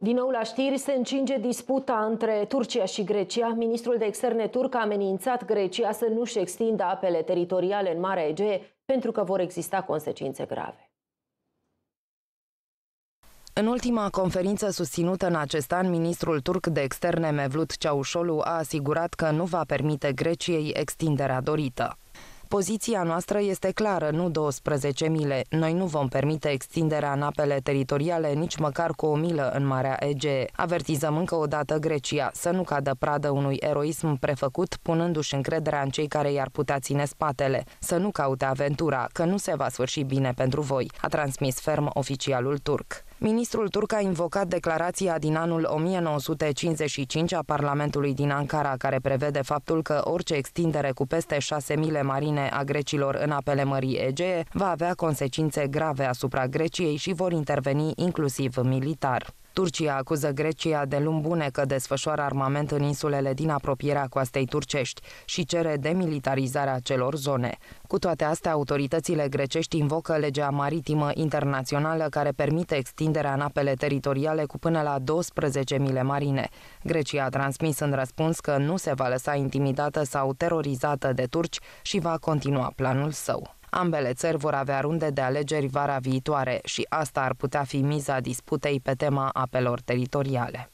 Din nou la știri se încinge disputa între Turcia și Grecia. Ministrul de externe turc a amenințat Grecia să nu-și extindă apele teritoriale în Marea Egee pentru că vor exista consecințe grave. În ultima conferință susținută în acest an, ministrul turc de externe Mevlut Ceaușolu a asigurat că nu va permite Greciei extinderea dorită. Poziția noastră este clară, nu 12 mile. Noi nu vom permite extinderea în apele teritoriale nici măcar cu o milă în Marea Egee. Avertizăm încă o dată Grecia să nu cadă pradă unui eroism prefăcut, punându-și încrederea în cei care i-ar putea ține spatele. Să nu caute aventura, că nu se va sfârși bine pentru voi, a transmis ferm oficialul turc. Ministrul turc a invocat declarația din anul 1955 a Parlamentului din Ankara, care prevede faptul că orice extindere cu peste 6.000 marine a grecilor în apele Mării Egee va avea consecințe grave asupra Greciei și vor interveni inclusiv militar. Turcia acuză Grecia de luni bune că desfășoară armament în insulele din apropierea coastei turcești și cere demilitarizarea celor zone. Cu toate astea, autoritățile grecești invocă legea maritimă internațională care permite extinderea în apele teritoriale cu până la 12 mile marine. Grecia a transmis în răspuns că nu se va lăsa intimidată sau terorizată de turci și va continua planul său. Ambele țări vor avea runde de alegeri vara viitoare și asta ar putea fi miza disputei pe tema apelor teritoriale.